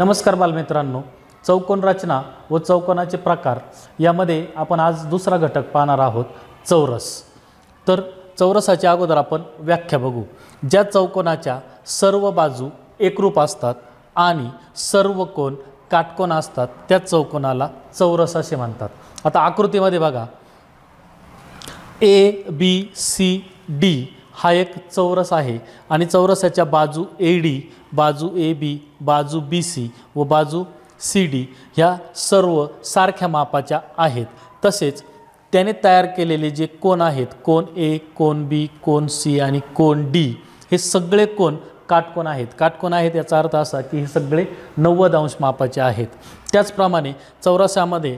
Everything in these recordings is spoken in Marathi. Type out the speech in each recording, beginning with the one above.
नमस्कार बालमित्रांनो चौकोन रचना व चौकोनाचे प्रकार यामध्ये आपण आज दुसरा घटक पाहणार आहोत चौरस तर चौरसाच्या अगोदर आपण व्याख्या बघू ज्या चौकोनाच्या सर्व बाजू एकरूप असतात आणि सर्व कोण काटकोन असतात त्या चौकोनाला चौरस असे म्हणतात आता आकृतीमध्ये बघा ए बी सी डी हा एक चौरस आहे आणि चौरसाच्या बाजू ए डी बाजू ए बी बाजू बी सी व बाजू सी डी ह्या सर्व सारख्या मापाच्या आहेत तसेच त्याने तयार केलेले जे कोण आहेत कोण ए कोण बी कोण सी आणि कोण डी हे सगळे कोण काटकोण आहेत काटकोण आहेत याचा अर्थ असा की हे सगळे नव्वद अंश मापाचे आहेत त्याचप्रमाणे चौरसामध्ये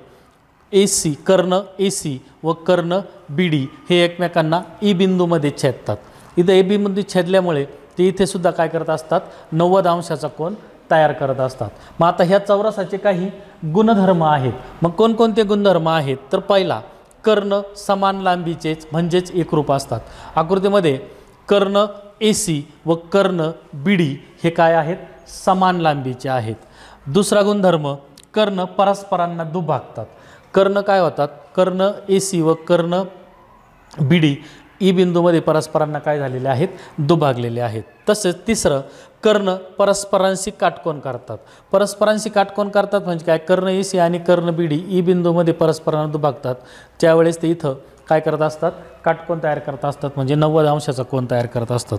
ए सी कर्ण ए सी व कर्ण बी डी हे एकमेकांना ई e बिंदूमध्ये छेदतात इथं ए बीमध्ये छेदल्यामुळे ते इथेसुद्धा काय करत असतात नव्वद अंशाचा कोण तयार करत असतात मग आता ह्या चौरसाचे काही गुणधर्म आहेत मग कोणकोणते गुणधर्म आहेत तर पहिला कर्ण समान लांबीचेच म्हणजेच एकरूप असतात आकृतीमध्ये कर्ण ए सी व कर्ण बी डी हे काय आहेत समान लांबीचे आहेत दुसरा गुणधर्म कर्ण परस्परांना दुभागतात कर्ण काय होतात कर्ण ए सी व कर्ण बी डी ई बिंदूमध्ये परस्परांना काय झालेले आहेत दुभागलेले आहेत तसेच तिसरं कर्ण परस्परांशी काटकोण करतात परस्परांशी काटकोण करतात म्हणजे काय कर्ण ए सी आणि कर्ण बी डी ई बिंदूमध्ये परस्परांना दुभागतात त्यावेळेस ते इथं काय करत असतात काटकोण तयार करत असतात म्हणजे नव्वद अंशाचा कोण तयार करत असतात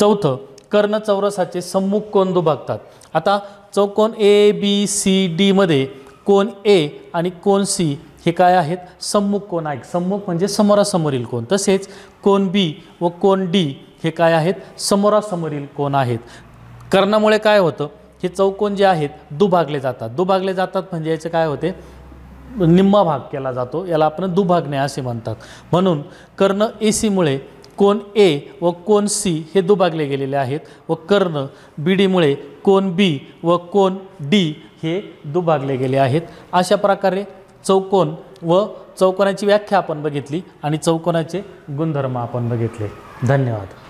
चौथं कर्ण चौरसाचे सम्मुख कोण दुभागतात आता चौकोन ए बी सी डीमध्ये कोण ए आणि कोण सी हे काय आहेत सम्मुख कोण आहेत सम्मुख म्हणजे समोरासमोरील कोण तसेच कोण बी व कोण डी हे काय आहेत समोरासमोरील कोण आहेत कर्णामुळे काय होतं हे चौकोन जे आहेत दुभागले जातात दुभागले जातात म्हणजे याचे काय होते निम्मा भाग केला जातो याला आपण दुभागणे असे म्हणतात म्हणून कर्ण ए सीमुळे कोण ए व कोण सी हे दुभागले गेलेले आहेत व कर्ण बी डीमुळे कोण बी व कोण डी हे दुभागले गेले आहेत अशा प्रकारे चौकोन व चौकोनाची व्याख्या आपण बघितली आणि चौकोनाचे गुणधर्म आपण बघितले धन्यवाद